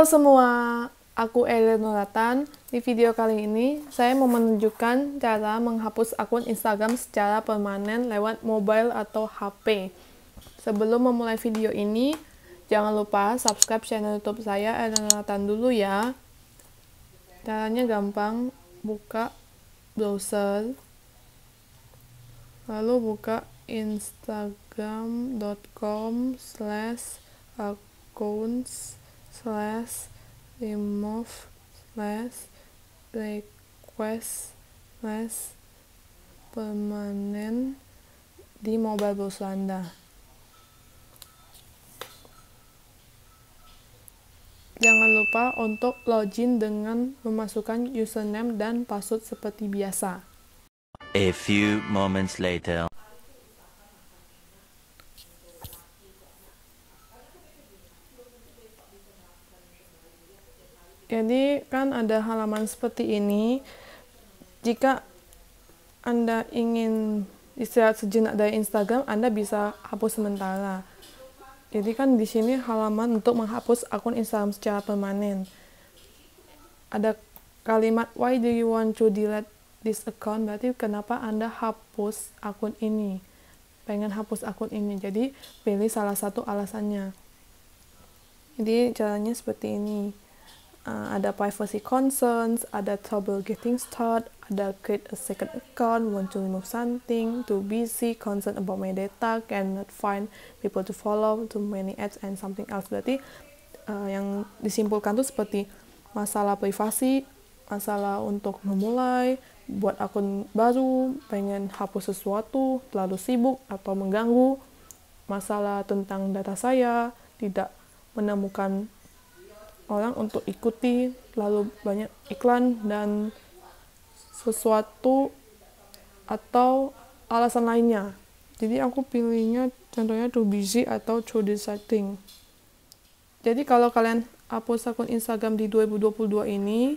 Halo semua, aku Ellen Nuratan. Di video kali ini, saya mau menunjukkan cara menghapus akun Instagram secara permanen lewat mobile atau HP. Sebelum memulai video ini, jangan lupa subscribe channel YouTube saya, Ellen Nuratan dulu ya. Caranya gampang, buka browser, lalu buka instagram.com slash accounts slash remove slash request slash permanen di mobile browser Anda. Jangan lupa untuk login dengan memasukkan username dan password seperti biasa. A few moments later. Jadi kan ada halaman seperti ini. Jika Anda ingin istirahat sejenak dari Instagram, Anda bisa hapus sementara. Jadi kan di sini halaman untuk menghapus akun Instagram secara permanen. Ada kalimat why do you want to delete this account berarti kenapa Anda hapus akun ini? Pengen hapus akun ini. Jadi pilih salah satu alasannya. Jadi caranya seperti ini uh, ada privacy concerns, ada trouble getting start, ada create a second account, want to remove something, too busy, concerned about my data, cannot find people to follow, too many ads and something else. Berarti uh, yang disimpulkan tuh seperti masalah privasi, masalah untuk memulai, buat akun baru, pengen hapus sesuatu, terlalu sibuk atau mengganggu, masalah tentang data saya, tidak menemukan orang untuk ikuti lalu banyak iklan dan sesuatu atau alasan lainnya jadi aku pilihnya contohnya too busy atau too distracting jadi kalau kalian hapus akun Instagram di 2022 ini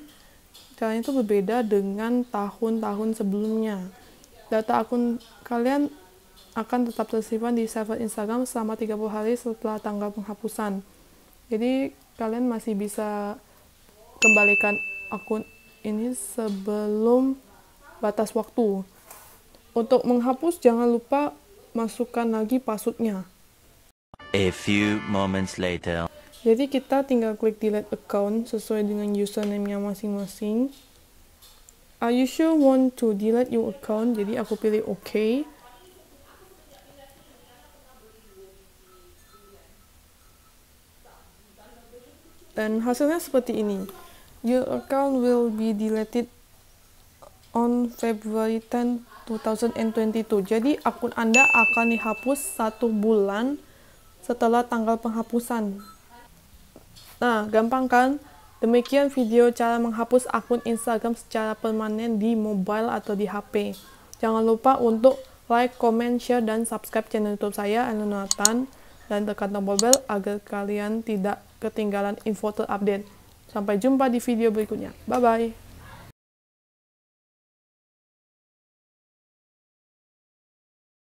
kalian itu berbeda dengan tahun-tahun sebelumnya data akun kalian akan tetap tersimpan di server Instagram selama 30 hari setelah tanggal penghapusan. Jadi kalian masih bisa kembalikan akun ini sebelum batas waktu. Untuk menghapus jangan lupa masukkan lagi passwordnya. A few moments later. Jadi kita tinggal klik delete account sesuai dengan username-nya masing-masing. Are you sure want to delete your account? Jadi aku pilih oke. Okay. dan hasilnya seperti ini your account will be deleted on February 10 2022 jadi akun anda akan dihapus satu bulan setelah tanggal penghapusan nah gampang kan demikian video cara menghapus akun Instagram secara permanen di mobile atau di HP jangan lupa untuk like, comment, share, dan subscribe channel youtube saya Anunatan dan tekan tombol bell agar kalian tidak ketinggalan info terupdate. Sampai jumpa di video berikutnya. Bye-bye.